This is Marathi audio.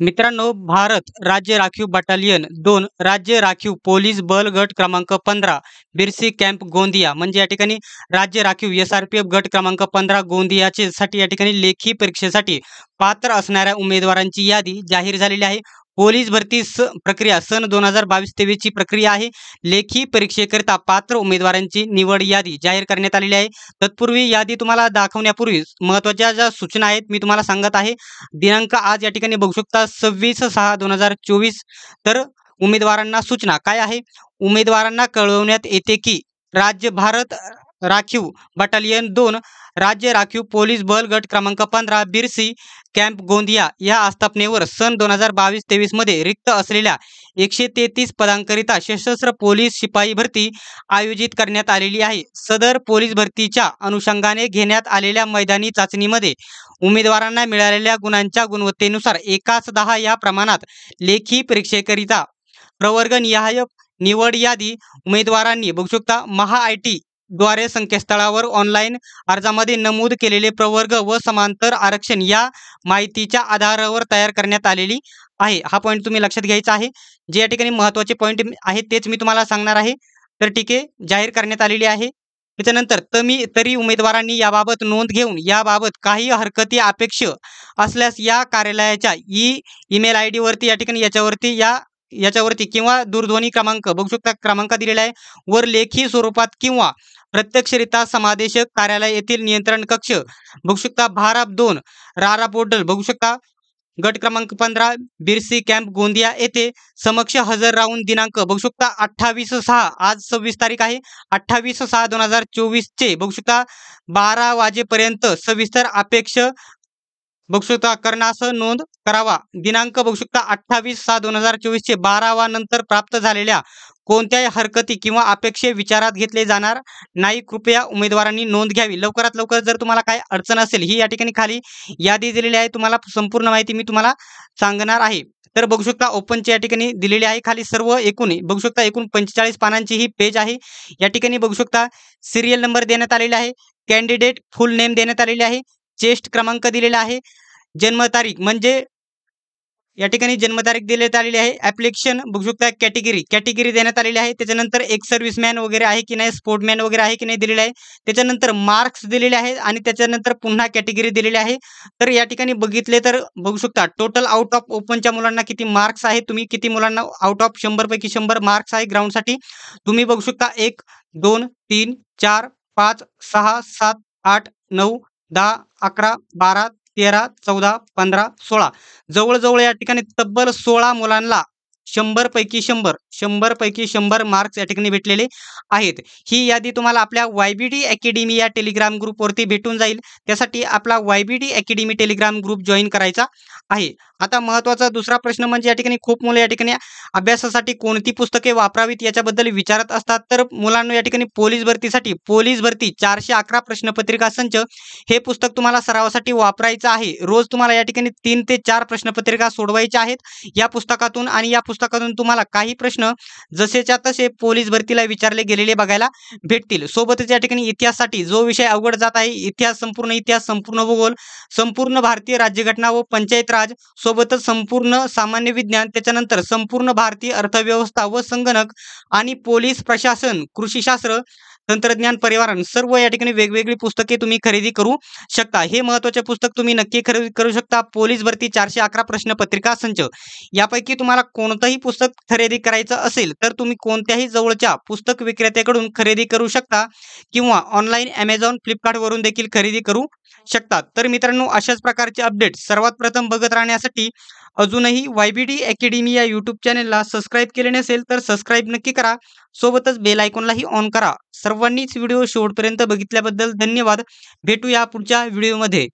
मित्रांनो भारत राज्य राखीव बटालियन दोन राज्य राखीव पोलीस बल गट क्रमांक पंधरा बिरसी कॅम्प गोंदिया म्हणजे या ठिकाणी राज्य राखीव एस आर पी एफ गट क्रमांक पंधरा गोंदियाचे साठी या ठिकाणी लेखी परीक्षेसाठी पात्र असणाऱ्या उमेदवारांची यादी जाहीर झालेली आहे पोलीस भरती स प्रक्रिया सन दोन हजार बावीस तेवीसची प्रक्रिया आहे लेखी परीक्षेकरिता पात्र उमेदवारांची निवड यादी जाहीर करण्यात आलेली आहे तत्पूर्वी यादी तुम्हाला दाखवण्यापूर्वी महत्त्वाच्या ज्या सूचना आहेत मी तुम्हाला सांगत आहे दिनांक आज या ठिकाणी बघू शकता सव्वीस सहा दोन हजार चोवीस तर उमेदवारांना सूचना काय आहे उमेदवारांना कळवण्यात येते की राज्य भारत राखीव बटालियन दोन राज्य राखीव पोलीस बल गट क्रमांक पंधरा बिरसी कॅम्प गोंदिया या आस्थापनेवर सन दोन हजार बावीस तेवीसमध्ये रिक्त असलेल्या एकशे तेहतीस पदांकरिता सशस्त्र पोलीस शिपाई भरती आयोजित करण्यात आलेली आहे सदर पोलीस भरतीच्या अनुषंगाने घेण्यात आलेल्या मैदानी चाचणीमध्ये उमेदवारांना मिळालेल्या गुणांच्या गुणवत्तेनुसार एकाच दहा या प्रमाणात लेखी परीक्षेकरिता प्रवर्गनिहाय निवड यादी उमेदवारांनी बघू शकता महा आय टी द्वारे संकेतस्थळावर ऑनलाईन अर्जामध्ये नमूद केलेले प्रवर्ग व समांतर आरक्षण या माहितीच्या आधारावर तयार करण्यात आलेली आहे हा पॉईंट तुम्ही लक्षात घ्यायचा आहे जे या ठिकाणी महत्त्वाचे पॉईंट आहेत तेच मी तुम्हाला सांगणार आहे तर टीके जाहीर करण्यात आलेली आहे त्याच्यानंतर तमी तरी उमेदवारांनी याबाबत नोंद घेऊन याबाबत काही हरकती अपेक्ष असल्यास या कार्यालयाच्या ई ईमेल आय डीवरती या ठिकाणी याच्यावरती या याच्यावरती किंवा दूरध्वनी क्रमांक बघू शकता क्रमांक दिलेला आहे वर लेखी स्वरूपात किंवा प्रत्यक्षरित्या समादेशक कार्यालय येथील नियंत्रण कक्ष बघू शकता दोन रारा पोर्टल बघू शकता गट क्रमांक पंधरा बिरसी कॅम्प गोंदिया येथे समक्ष हजर राहून दिनांक बघू शकता अठ्ठावीस सहा आज सव्वीस तारीख आहे अठ्ठावीस सहा दोन हजार चोवीस चे बघू शकता बारा वाजेपर्यंत सविस्तर अपेक्ष बघू शकता करण्यास नोंद करावा दिनांक बघू शकता अठ्ठावीस सहा दोन हजार चोवीस चे बारावा नंतर प्राप्त झालेल्या कोणत्याही हरकती किंवा अपेक्षे विचारात घेतले जाणार नाही कृपया उमेदवारांनी नोंद घ्यावी लवकरात लवकर जर तुम्हाला काय अडचण असेल ही या ठिकाणी खाली यादी दिलेली आहे तुम्हाला संपूर्ण माहिती मी तुम्हाला सांगणार आहे तर बघू शकता ओपनची या ठिकाणी दिलेली आहे खाली सर्व एकूण बघू शकता एकूण पंचेचाळीस पानांची ही पेज आहे या ठिकाणी बघू शकता सिरियल नंबर देण्यात आलेला आहे कॅन्डिडेट फुल नेम देण्यात आलेले आहे चेस्ट क्रमांक दिलेला आहे जन्मतारीख म्हणजे या ठिकाणी जन्मतारीख देण्यात आलेली आहे ऍप्लिकेशन बघू शकता कॅटेगरी कॅटेगरी देण्यात आलेली आहे त्याच्यानंतर एक सर्व्हिसमॅन वगैरे आहे की नाही स्पोर्टमॅन वगैरे आहे की नाही दिलेले आहे त्याच्यानंतर मार्क्स दिलेले आहे आणि त्याच्यानंतर पुन्हा कॅटेगरी दिलेली आहे तर या ठिकाणी बघितले तर बघू शकता टोटल आउट ऑफ ओपनच्या मुलांना किती मार्क्स आहे तुम्ही किती मुलांना आउट ऑफ शंभरपैकी शंभर मार्क्स आहे ग्राउंडसाठी तुम्ही बघू शकता एक दोन तीन चार पाच सहा सात आठ नऊ दहा अकरा बारा तेरा चौदा पंधरा सोळा जवळजवळ या ठिकाणी तब्बल सोळा मुलांना शंभर पैकी शंभर शंभर पैकी शंभर मार्क्स या ठिकाणी भेटलेले आहेत ही यादी तुम्हाला आपल्या वायबीडी अकॅडमी या टेलिग्राम ग्रुपवरती भेटून जाईल त्यासाठी आपला YBD academy Telegram group join करायचा आहे आता महत्त्वाचा दुसरा प्रश्न म्हणजे या ठिकाणी खूप मुलं या ठिकाणी अभ्यासासाठी कोणती पुस्तके वापरावीत याच्याबद्दल विचारत असतात तर मुलांना या ठिकाणी पोलीस भरतीसाठी पोलीस भरती चारशे अकरा प्रश्नपत्रिका संच हे पुस्तक तुम्हाला सरावासाठी वापरायचं आहे रोज तुम्हाला या ठिकाणी तीन ते चार प्रश्नपत्रिका सोडवायच्या आहेत या पुस्तकातून आणि या पुस्तकातून तुम्हाला काही प्रश्न जसेच्या तसे पोलीस भरतीला विचारले गेलेले बघायला भेटतील सोबतच या ठिकाणी इतिहासासाठी जो विषय अवघड जात आहे इतिहास संपूर्ण इतिहास संपूर्ण भूगोल संपूर्ण भारतीय राज्यघटना व पंचायत राज सोबतच संपूर्ण सामान्य विज्ञान त्याच्यानंतर संपूर्ण भारतीय अर्थव्यवस्था व संगणक आणि पोलीस प्रशासन कृषीशास्त्र तंत्रज्ञान परिवारान सर्व या ठिकाणी वेगवेगळी पुस्तके तुम्ही खरेदी करू शकता हे महत्वाचे पुस्तक तुम्ही नक्की खरेदी करू शकता पोलीस भरती चारशे अकरा प्रश्नपत्रिका संच यापैकी तुम्हाला कोणतंही पुस्तक खरेदी करायचं असेल तर तुम्ही कोणत्याही जवळच्या पुस्तक विक्रेत्याकडून खरेदी करू शकता किंवा ऑनलाईन फ्लिपकार्ट फ्लिपकार्टवरून देखील खरेदी करू शकतात तर मित्रांनो अशाच प्रकारचे अपडेट सर्वात प्रथम बघत राहण्यासाठी अजूनही वाय बी डी अकॅडमी या यूट्यूब चॅनेलला सबस्क्राईब केले नसेल तर सबस्क्राईब नक्की करा सोबतच बेल आयकॉनलाही ऑन करा सर्वांनीच व्हिडिओ शेवटपर्यंत बघितल्याबद्दल धन्यवाद भेटूया पुढच्या व्हिडिओमध्ये